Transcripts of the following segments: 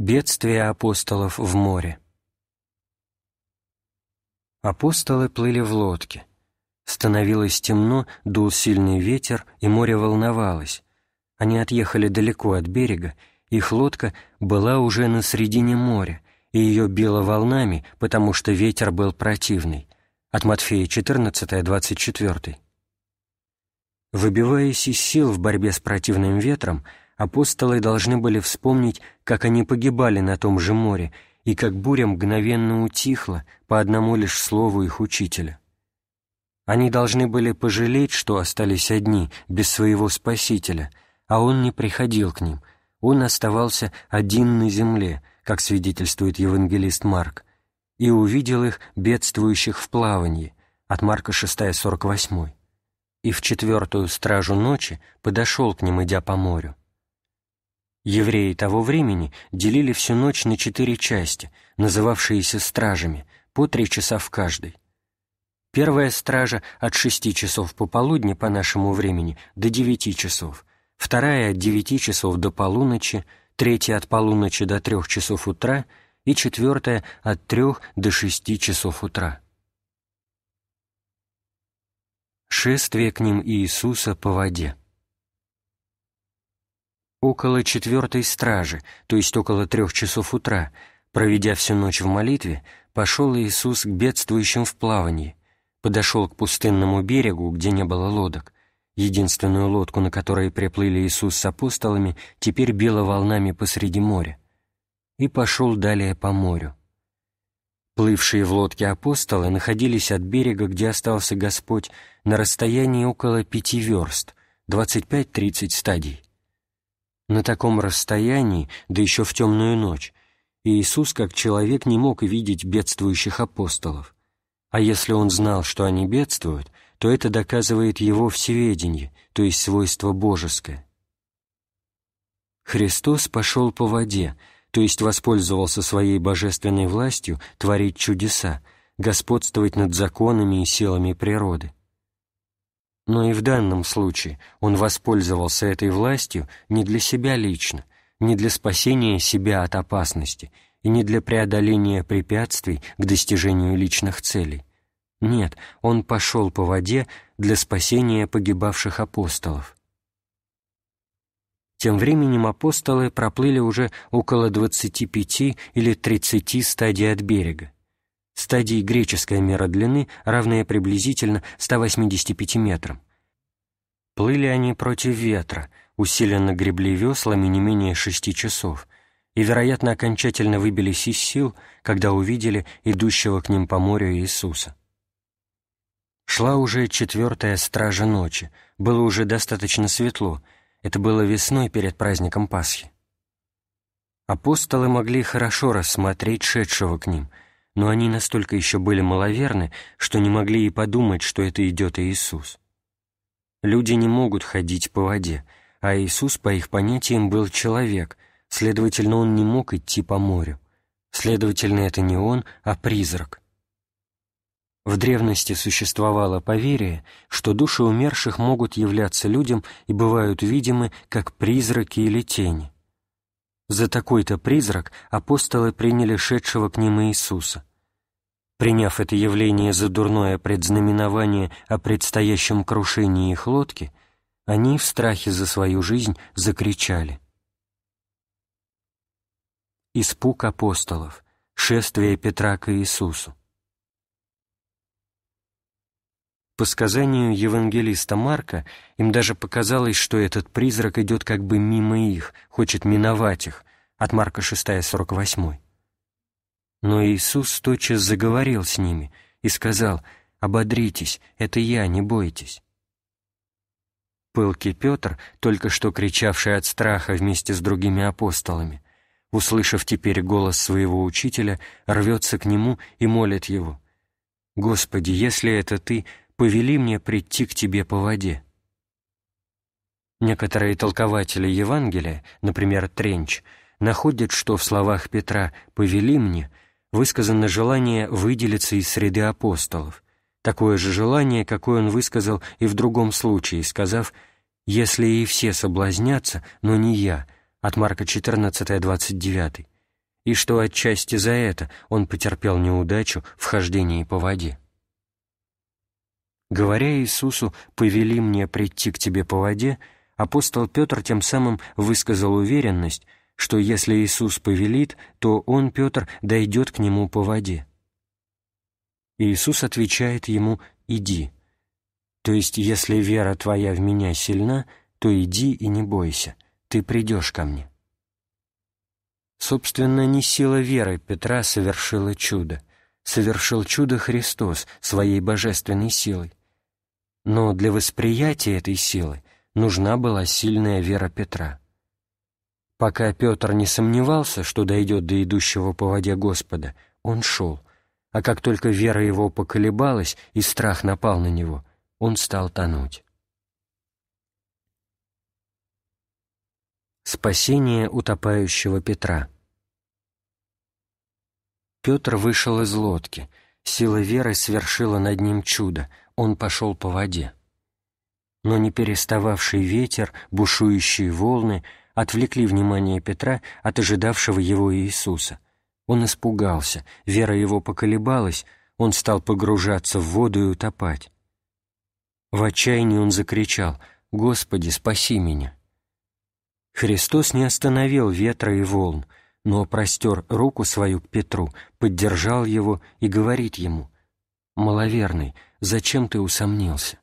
Бедствие апостолов в море. Апостолы плыли в лодке. Становилось темно, дул сильный ветер, и море волновалось. Они отъехали далеко от берега, их лодка была уже на середине моря, и ее било волнами, потому что ветер был противный. От Матфея 14, 24. Выбиваясь из сил в борьбе с противным ветром, апостолы должны были вспомнить, как они погибали на том же море, и как буря мгновенно утихла по одному лишь слову их учителя. Они должны были пожалеть, что остались одни, без своего Спасителя, а он не приходил к ним, он оставался один на земле, как свидетельствует евангелист Марк, и увидел их, бедствующих в плавании, от Марка 6, 48, и в четвертую стражу ночи подошел к ним, идя по морю. Евреи того времени делили всю ночь на четыре части, называвшиеся стражами, по три часа в каждой. Первая стража от шести часов пополудни по нашему времени до девяти часов, вторая от девяти часов до полуночи, третья от полуночи до трех часов утра и четвертая от трех до шести часов утра. Шествие к ним Иисуса по воде. Около четвертой стражи, то есть около трех часов утра, проведя всю ночь в молитве, пошел Иисус к бедствующим в плавании, подошел к пустынному берегу, где не было лодок. Единственную лодку, на которой приплыли Иисус с апостолами, теперь била волнами посреди моря. И пошел далее по морю. Плывшие в лодке апостолы находились от берега, где остался Господь, на расстоянии около пяти верст, 25-30 стадий. На таком расстоянии, да еще в темную ночь, Иисус как человек не мог видеть бедствующих апостолов. А если он знал, что они бедствуют, то это доказывает его всеведение, то есть свойство божеское. Христос пошел по воде, то есть воспользовался своей божественной властью творить чудеса, господствовать над законами и силами природы. Но и в данном случае он воспользовался этой властью не для себя лично, не для спасения себя от опасности и не для преодоления препятствий к достижению личных целей. Нет, он пошел по воде для спасения погибавших апостолов. Тем временем апостолы проплыли уже около 25 или 30 стадий от берега. Стадии греческая мера длины, равная приблизительно 185 метрам. Плыли они против ветра, усиленно гребли веслами не менее шести часов, и, вероятно, окончательно выбились из сил, когда увидели идущего к ним по морю Иисуса. Шла уже четвертая стража ночи, было уже достаточно светло, это было весной перед праздником Пасхи. Апостолы могли хорошо рассмотреть шедшего к ним — но они настолько еще были маловерны, что не могли и подумать, что это идет Иисус. Люди не могут ходить по воде, а Иисус, по их понятиям, был человек, следовательно, он не мог идти по морю. Следовательно, это не он, а призрак. В древности существовало поверие, что души умерших могут являться людям и бывают видимы как призраки или тени. За такой-то призрак апостолы приняли шедшего к ним Иисуса приняв это явление за дурное предзнаменование о предстоящем крушении их лодки, они в страхе за свою жизнь закричали. Испуг апостолов. Шествие Петра к Иисусу. По сказанию евангелиста Марка, им даже показалось, что этот призрак идет как бы мимо их, хочет миновать их, от Марка 6, 48. Но Иисус тотчас заговорил с ними и сказал «Ободритесь, это я, не бойтесь». Пылкий Петр, только что кричавший от страха вместе с другими апостолами, услышав теперь голос своего учителя, рвется к нему и молит его «Господи, если это Ты, повели мне прийти к Тебе по воде». Некоторые толкователи Евангелия, например, Тренч, находят, что в словах Петра «повели мне» — высказано желание выделиться из среды апостолов, такое же желание, какое он высказал и в другом случае, сказав «Если и все соблазнятся, но не я» от Марка 14, 29, и что отчасти за это он потерпел неудачу в хождении по воде. Говоря Иисусу «повели мне прийти к тебе по воде», апостол Петр тем самым высказал уверенность, что если Иисус повелит, то он, Петр, дойдет к нему по воде. Иисус отвечает ему «иди». То есть, если вера твоя в меня сильна, то иди и не бойся, ты придешь ко мне. Собственно, не сила веры Петра совершила чудо. Совершил чудо Христос своей божественной силой. Но для восприятия этой силы нужна была сильная вера Петра. Пока Петр не сомневался, что дойдет до идущего по воде Господа, он шел, а как только вера его поколебалась и страх напал на него, он стал тонуть. Спасение утопающего Петра Петр вышел из лодки. Сила веры свершила над ним чудо. Он пошел по воде. Но не перестававший ветер, бушующие волны — отвлекли внимание Петра от ожидавшего его Иисуса. Он испугался, вера его поколебалась, он стал погружаться в воду и утопать. В отчаянии он закричал «Господи, спаси меня!». Христос не остановил ветра и волн, но простер руку свою к Петру, поддержал его и говорит ему «Маловерный, зачем ты усомнился?»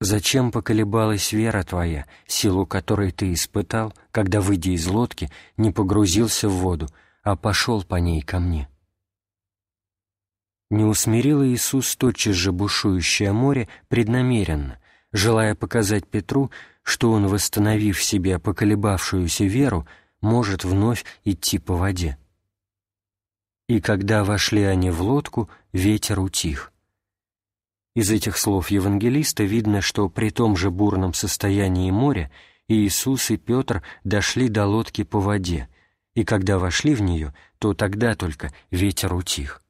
Зачем поколебалась вера твоя, силу которой ты испытал, когда, выйдя из лодки, не погрузился в воду, а пошел по ней ко мне?» Не усмирил Иисус тотчас же бушующее море преднамеренно, желая показать Петру, что он, восстановив в себе поколебавшуюся веру, может вновь идти по воде. И когда вошли они в лодку, ветер утих. Из этих слов евангелиста видно, что при том же бурном состоянии моря Иисус и Петр дошли до лодки по воде, и когда вошли в нее, то тогда только ветер утих.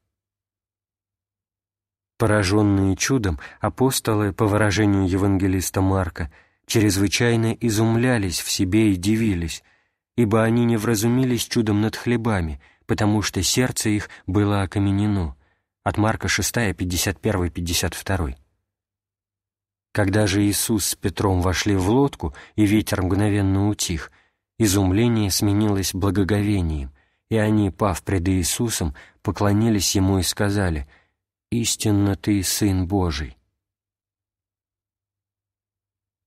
Пораженные чудом, апостолы, по выражению евангелиста Марка, чрезвычайно изумлялись в себе и дивились, ибо они не вразумились чудом над хлебами, потому что сердце их было окаменено от Марка 6, 51-52. Когда же Иисус с Петром вошли в лодку, и ветер мгновенно утих, изумление сменилось благоговением, и они, пав пред Иисусом, поклонились Ему и сказали «Истинно Ты Сын Божий».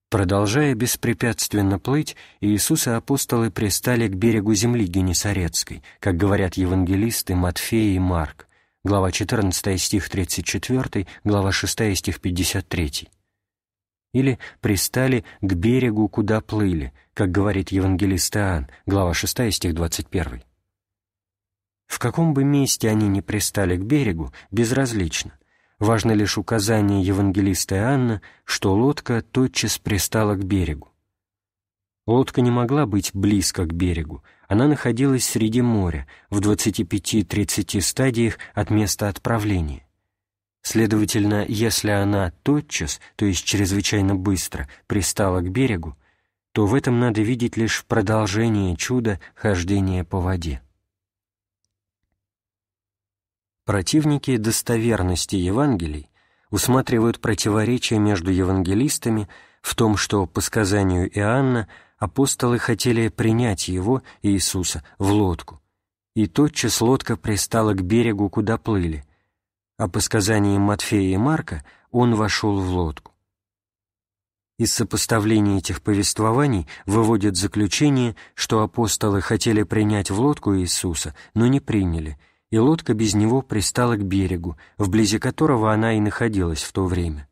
Продолжая беспрепятственно плыть, Иисус и апостолы пристали к берегу земли Генесарецкой, как говорят евангелисты Матфей и Марк глава 14, стих 34, глава 6, стих 53. Или «пристали к берегу, куда плыли», как говорит евангелист Иоанн, глава 6, стих 21. В каком бы месте они ни пристали к берегу, безразлично. Важно лишь указание евангелиста Иоанна, что лодка тотчас пристала к берегу. Лодка не могла быть близко к берегу, она находилась среди моря, в 25-30 стадиях от места отправления. Следовательно, если она тотчас, то есть чрезвычайно быстро, пристала к берегу, то в этом надо видеть лишь продолжение чуда хождения по воде. Противники достоверности Евангелий усматривают противоречия между евангелистами в том, что, по сказанию Иоанна, апостолы хотели принять его, Иисуса, в лодку. И тотчас лодка пристала к берегу, куда плыли. А по сказаниям Матфея и Марка он вошел в лодку. Из сопоставления этих повествований выводят заключение, что апостолы хотели принять в лодку Иисуса, но не приняли, и лодка без него пристала к берегу, вблизи которого она и находилась в то время.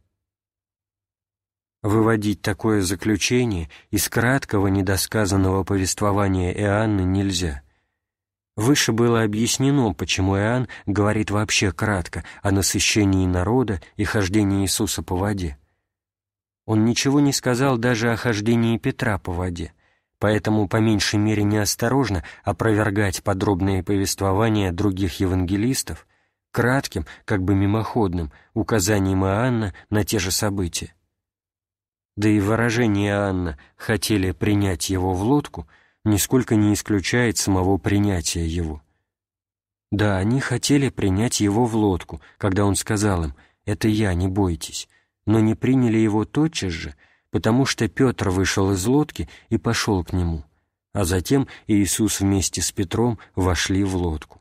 Выводить такое заключение из краткого недосказанного повествования Иоанна нельзя. Выше было объяснено, почему Иоанн говорит вообще кратко о насыщении народа и хождении Иисуса по воде. Он ничего не сказал даже о хождении Петра по воде, поэтому по меньшей мере неосторожно опровергать подробные повествования других евангелистов кратким, как бы мимоходным, указанием Иоанна на те же события да и выражение Анна «хотели принять его в лодку» нисколько не исключает самого принятия его. Да, они хотели принять его в лодку, когда он сказал им «это я, не бойтесь», но не приняли его тотчас же, потому что Петр вышел из лодки и пошел к нему, а затем Иисус вместе с Петром вошли в лодку.